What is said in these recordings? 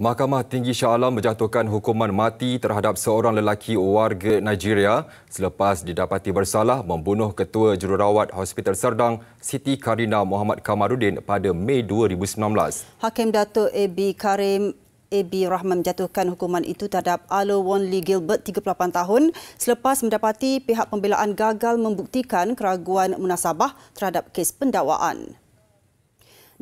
Mahkamah Tinggi Shah Alam menjatuhkan hukuman mati terhadap seorang lelaki warga Nigeria selepas didapati bersalah membunuh ketua jururawat Hospital Serdang Siti Karina Muhammad Kamarudin pada Mei 2019. Hakim Datuk AB Karim AB Rahman menjatuhkan hukuman itu terhadap Alo Won Lee Gilbert 38 tahun selepas mendapati pihak pembelaan gagal membuktikan keraguan munasabah terhadap kes pendakwaan.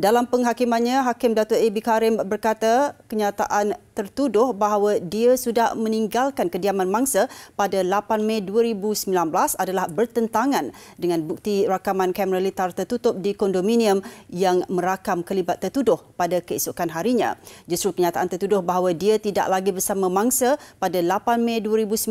Dalam penghakimannya, Hakim Datuk A.B. Karim berkata kenyataan tertuduh bahawa dia sudah meninggalkan kediaman mangsa pada 8 Mei 2019 adalah bertentangan dengan bukti rakaman kamera litar tertutup di kondominium yang merakam kelibat tertuduh pada keesokan harinya. Justru kenyataan tertuduh bahawa dia tidak lagi bersama mangsa pada 8 Mei 2019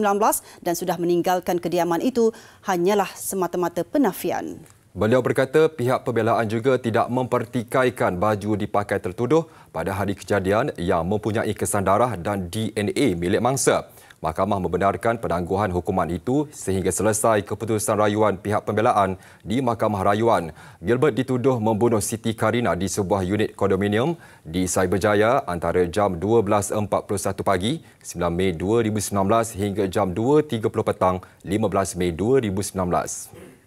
dan sudah meninggalkan kediaman itu hanyalah semata-mata penafian. Beliau berkata pihak pembelaan juga tidak mempertikaikan baju dipakai tertuduh pada hari kejadian yang mempunyai kesan darah dan DNA milik mangsa. Mahkamah membenarkan penangguhan hukuman itu sehingga selesai keputusan rayuan pihak pembelaan di Mahkamah Rayuan. Gilbert dituduh membunuh Siti Karina di sebuah unit kondominium di Cyberjaya antara jam 12.41 pagi 9 Mei 2019 hingga jam 2.30 petang 15 Mei 2019.